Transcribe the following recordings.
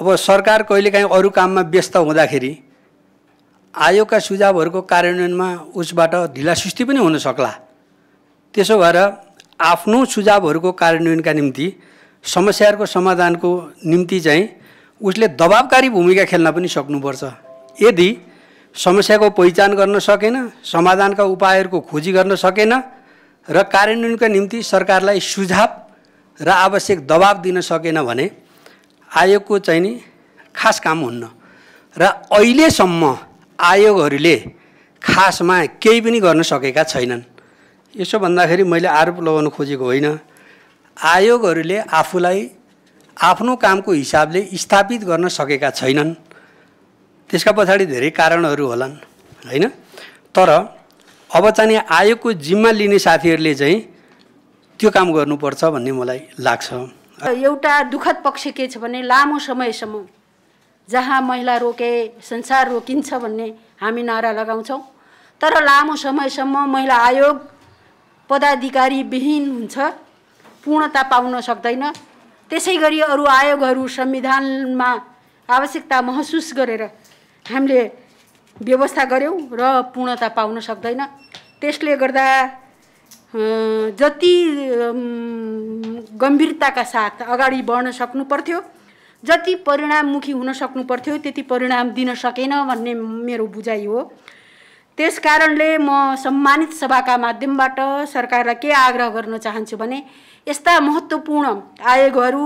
अब सरकार कहिलेकाहीँ अरू काममा व्यस्त हुँदाखेरि आयोगका सुझावहरूको कार्यान्वयनमा उसबाट ढिलासुस्ती पनि हुन सक्ला त्यसो भएर आफ्नो सुझावहरूको कार्यान्वयनका निम्ति समस्याहरूको समाधानको निम्ति चाहिँ उसले दबावकारी भूमिका खेल्न पनि सक्नुपर्छ यदि समस्याको पहिचान गर्न सकेन समाधानका उपायहरूको खोजी गर्न सकेन र कार्यान्वयनका निम्ति सरकारलाई सुझाव र आवश्यक दबाब दिन सकेन भने आयोगको चाहिँ नि खास काम हुन्न र अहिलेसम्म आयोगहरूले खासमा केही पनि गर्न सकेका छैनन् यसो भन्दाखेरि मैले आरोप लगाउन खोजेको होइन आयोगहरूले आफूलाई आफ्नो कामको हिसाबले स्थापित गर्न सकेका छैनन् त्यसका पछाडि धेरै कारणहरू होलान् होइन तर अब चाहिँ आयोगको जिम्मा लिने साथीहरूले चाहिँ त्यो काम गर्नुपर्छ भन्ने मलाई लाग्छ एउटा दुःखद पक्ष के छ भने लामो समयसम्म जहाँ महिला रोके संसार रोकिन्छ भन्ने हामी नारा लगाउँछौँ तर लामो समयसम्म महिला आयोग पदाधिकारी विहीन हुन्छ पूर्णता पाउन सक्दैन त्यसै गरी अरू आयोगहरू संविधानमा आवश्यकता महसुस गरेर हामीले व्यवस्था गऱ्यौँ र पूर्णता पाउन सक्दैन त्यसले गर्दा जति गम्भीरताका साथ अगाडि बढ्न सक्नु पर्थ्यो जति परिणाममुखी हुन सक्नु पर्थ्यो त्यति परिणाम दिन सकेन भन्ने मेरो बुझाइ हो त्यस कारणले म सम्मानित सभाका माध्यमबाट सरकारलाई के आग्रह गर्न चाहन्छु भने यस्ता महत्त्वपूर्ण आयोगहरू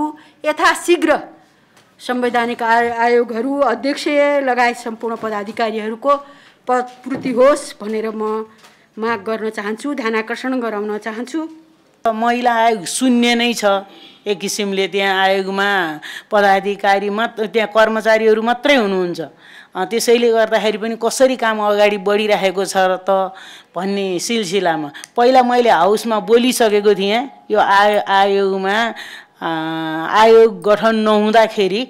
यथाशीघ्र संवैधानिक आयोगहरू अध्यक्ष लगायत सम्पूर्ण पदाधिकारीहरूको पदपूर्ति होस् भनेर म माग गर्न चाहन्छु ध्यान आकर्षण गराउन चाहन्छु महिला आयोग शून्य नै छ एक किसिमले त्यहाँ आयोगमा पदाधिकारी मात्र त्यहाँ कर्मचारीहरू मात्रै हुनुहुन्छ त्यसैले गर्दाखेरि पनि कसरी काम अगाडि बढिरहेको छ र त भन्ने सिलसिलामा पहिला मैले हाउसमा बोलिसकेको थिएँ यो आयो आयोगमा आयोग गठन नहुँदाखेरि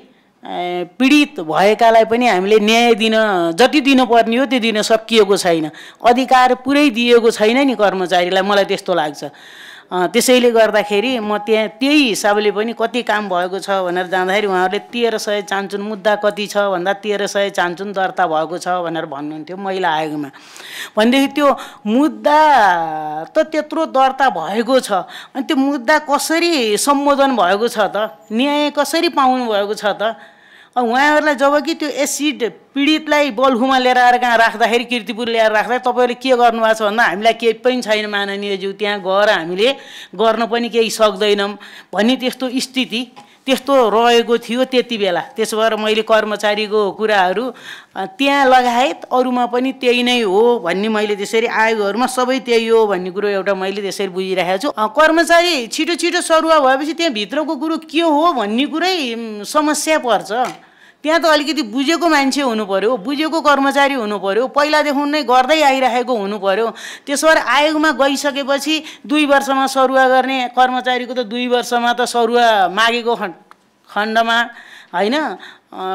पीडित भएकालाई पनि हामीले न्याय दिन जति दिनुपर्ने हो त्यो दिन सकिएको छैन अधिकार पुरै दिएको छैन नि कर्मचारीलाई मलाई त्यस्तो लाग्छ त्यसैले गर्दाखेरि म त्यहाँ त्यही हिसाबले पनि कति काम भएको छ भनेर जाँदाखेरि उहाँहरूले तेह्र सय चान्चुन मुद्दा कति छ भन्दा तेह्र सय चान्चुन दर्ता भएको छ भनेर भन्नुहुन्थ्यो महिला आयोगमा भनेदेखि त्यो मुद्दा त त्यत्रो दर्ता भएको छ अनि त्यो मुद्दा कसरी सम्बोधन भएको छ त न्याय कसरी पाउनु भएको छ त उहाँहरूलाई जब कि त्यो एसिड पीडितलाई बल्खुमा लिएर आएर कहाँ राख्दाखेरि किर्तिपुर ल्याएर राख्दा तपाईँहरूले के गर्नुभएको छ भन्दा हामीलाई केही पनि छैन माननीयज्यू त्यहाँ गएर हामीले गर्न पनि केही सक्दैनौँ भन्ने त्यस्तो स्थिति त्यस्तो रहेको थियो त्यति बेला त्यसो भएर मैले कर्मचारीको कुराहरू त्यहाँ लगायत अरूमा पनि त्यही नै हो भन्ने मैले त्यसरी आयोगहरूमा सबै त्यही हो भन्ने कुरो एउटा मैले त्यसरी बुझिरहेको छु कर्मचारी छिटो छिटो सरुवा भएपछि त्यहाँभित्रको कुरो के हो भन्ने कुरै समस्या पर्छ त्यहाँ त अलिकति बुझेको मान्छे हुनु पऱ्यो बुझेको कर्मचारी हुनु पऱ्यो पहिलादेखि नै गर्दै आइरहेको हुनु पऱ्यो त्यसो भएर आयोगमा गइसकेपछि दुई वर्षमा सरुवा गर्ने कर्मचारीको त दुई वर्षमा त सरुवा मागेको खण्डमा होइन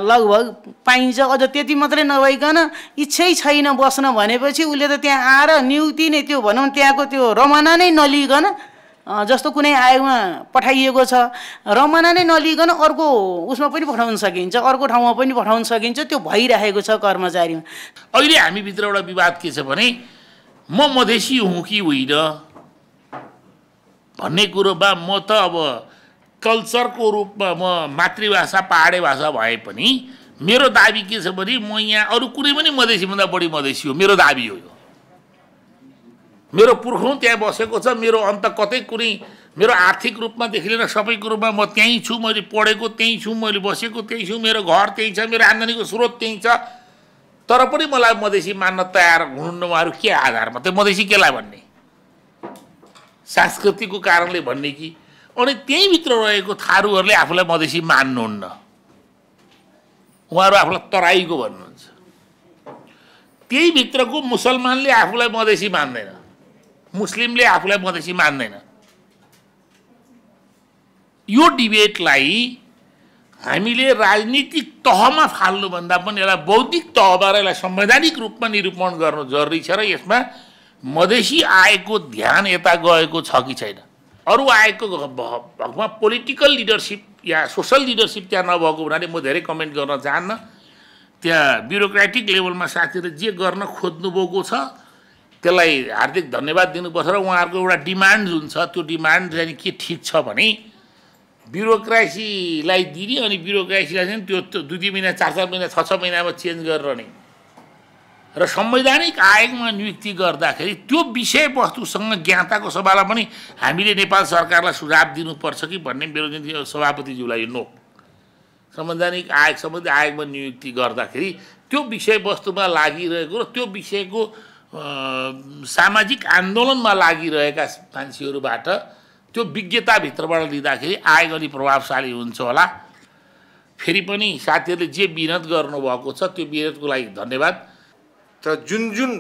लगभग पाइन्छ अझ त्यति मात्रै नभइकन इच्छै छैन बस्न भनेपछि उसले त त्यहाँ आएर नियुक्ति नै त्यो भनौँ त्यहाँको त्यो रमना नै नलिइकन जस्तो कुनै आयोगमा पठाइएको छ रमाना नै नलिकन अर्को उसमा पनि पठाउन सकिन्छ अर्को ठाउँमा पनि पठाउन सकिन्छ त्यो भइरहेको छ कर्मचारीमा अहिले हामीभित्र एउटा विवाद के छ भने म मधेसी हुँ कि होइन भन्ने कुरो बा म त अब कल्चरको रूपमा म मातृभाषा पाहाडे भाषा भए पनि मेरो दाबी के छ भने म यहाँ अरू कुनै पनि मधेसीभन्दा बढी मधेसी हो मेरो दाबी हो यो मेरो पुर्खौँ त्यहाँ बसेको छ मेरो अन्त कतै कुनै मेरो आर्थिक रूपमा लिएर सबै कुरोमा म त्यहीँ छु मैले पढेको त्यहीँ छु मैले बसेको त्यहीँ छु मेरो घर त्यहीँ छ मेरो आम्दानीको स्रोत त्यहीँ छ तर पनि मलाई मधेसी मान्न तयार हुनुहुन्न उहाँहरू के आधारमा त्यो मधेसी केलाई भन्ने सांस्कृतिकको कारणले भन्ने कि अनि त्यहीँभित्र रहेको थारूहरूले आफूलाई मधेसी मान्नुहुन्न उहाँहरू आफूलाई तराईको भन्नुहुन्छ त्यहीभित्रको मुसलमानले आफूलाई मधेसी मान्दैन मुस्लिमले आफूलाई मधेसी मान्दैन यो डिबेटलाई हामीले राजनीतिक तहमा फाल्नुभन्दा पनि यसलाई बौद्धिक तहबाट यसलाई संवैधानिक रूपमा निरूपण गर्नु जरुरी छ र यसमा मधेसी आएको ध्यान यता गएको छ कि छैन अरू आएको भएकोमा पोलिटिकल लिडरसिप या सोसल लिडरसिप त्यहाँ नभएको हुनाले म धेरै कमेन्ट गर्न चाहन्न त्यहाँ ब्युरोक्रेटिक लेभलमा साथीहरू जे गर्न खोज्नुभएको छ त्यसलाई हार्दिक धन्यवाद दिनुपर्छ र उहाँहरूको एउटा डिमान्ड जुन छ त्यो डिमान्ड चाहिँ के ठिक छ भने ब्युरोक्रासीलाई दिने अनि ब्युरोक्रासीलाई चाहिँ त्यो दुई दुई महिना चार चार महिना छ छ महिनामा चेन्ज गरिरहने र संवैधानिक आयोगमा नियुक्ति गर्दाखेरि त्यो विषयवस्तुसँग ज्ञाताको सभालाई पनि हामीले नेपाल सरकारलाई सुझाव दिनुपर्छ कि भन्ने मेरो सभापतिज्यूलाई नो संवैधानिक आयोग सम्बन्धी आयोगमा नियुक्ति गर्दाखेरि त्यो विषयवस्तुमा लागिरहेको र त्यो विषयको सामाजिक आन्दोलनमा लागिरहेका मान्छेहरूबाट त्यो विज्ञताभित्रबाट लिँदाखेरि आय अलि प्रभावशाली हुन्छ होला फेरि पनि साथीहरूले जे विनत गर्नुभएको छ त्यो विनतको लागि धन्यवाद तर जुन जुन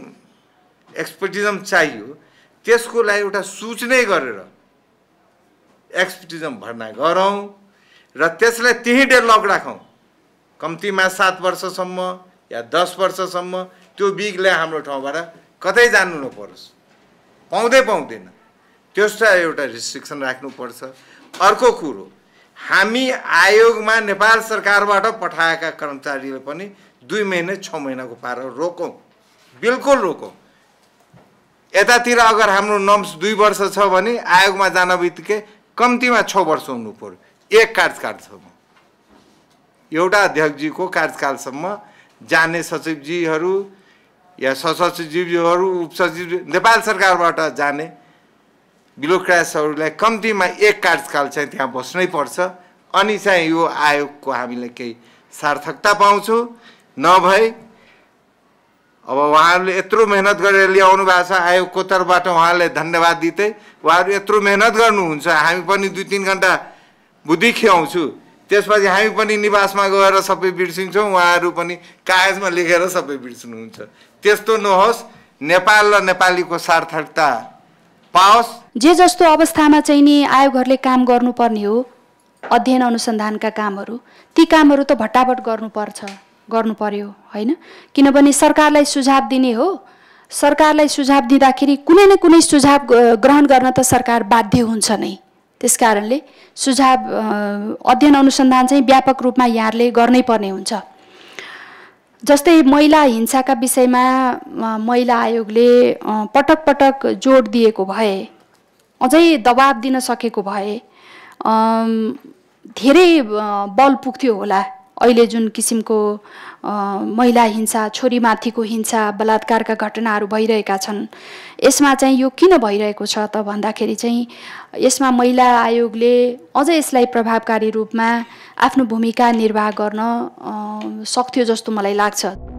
एक्सपर्टिजम चाहियो त्यसको लागि एउटा नै गरेर एक्सपर्टिजम भर्ना गरौँ र त्यसलाई त्यहीँ डेभलप राखौँ कम्तीमा सात वर्षसम्म या दस वर्षसम्म त्यो बिगलाई हाम्रो ठाउँबाट कतै जानु नपरोस् पाउँदै पाउँदैन त्यस्ता एउटा रिस्ट्रिक्सन राख्नुपर्छ अर्को कुरो हामी आयोगमा नेपाल सरकारबाट पठाएका कर्मचारीले पनि दुई महिना छ महिनाको पारा रोकौँ बिल्कुल रोकौँ यतातिर अगर हाम्रो नम्स दुई वर्ष छ भने आयोगमा जान बित्तिकै कम्तीमा छ वर्ष हुनु पऱ्यो एक कार्यकालसम्म एउटा अध्यक्षजीको कार्यकालसम्म जाने सचिवजीहरू या ससचिवहरू उपसचिव नेपाल सरकारबाट जाने ब्युरोक्रासहरूलाई कम्तीमा एक कार्यकाल चाहिँ त्यहाँ बस्नै पर्छ अनि चाहिँ यो आयोगको हामीले केही सार्थकता पाउँछौँ नभए अब उहाँहरूले यत्रो मेहनत गरेर ल्याउनु भएको छ आयोगको तर्फबाट उहाँहरूलाई धन्यवाद दिँदै उहाँहरू यत्रो मेहनत गर्नुहुन्छ हामी पनि दुई तिन घन्टा बुद्धि खियाउँछु त्यसपछि हामी पनि निवासमा गएर सबै बिर्सिन्छौँ उहाँहरू पनि कागजमा लेखेर सबै बिर्सिनुहुन्छ त्यस्तो नहोस् नेपाल र नेपालीको सार्थकता पाओस् जे जस्तो अवस्थामा चाहिँ नि आयोगहरूले काम गर्नुपर्ने हो अध्ययन अनुसन्धानका कामहरू ती कामहरू त भट्टाभट गर्नुपर्छ गर्नु पर्यो होइन किनभने सरकारलाई सुझाव दिने हो सरकारलाई सुझाव दिँदाखेरि कुनै न कुनै सुझाव ग्रहण गर्न त सरकार बाध्य हुन्छ नै त्यस कारणले सुझाव अध्ययन अनुसन्धान चाहिँ व्यापक रूपमा यहाँहरूले गर्नै पर्ने हुन्छ जस्तै महिला हिंसाका विषयमा महिला आयोगले पटक पटक जोड दिएको भए अझै दबाब दिन सकेको भए धेरै बल पुग्थ्यो होला अहिले जुन किसिमको महिला हिंसा छोरीमाथिको हिंसा बलात्कारका घटनाहरू भइरहेका छन् यसमा चाहिँ यो किन भइरहेको छ त भन्दाखेरि चाहिँ यसमा महिला आयोगले अझ यसलाई प्रभावकारी रूपमा आफ्नो भूमिका निर्वाह गर्न सक्थ्यो जस्तो मलाई लाग्छ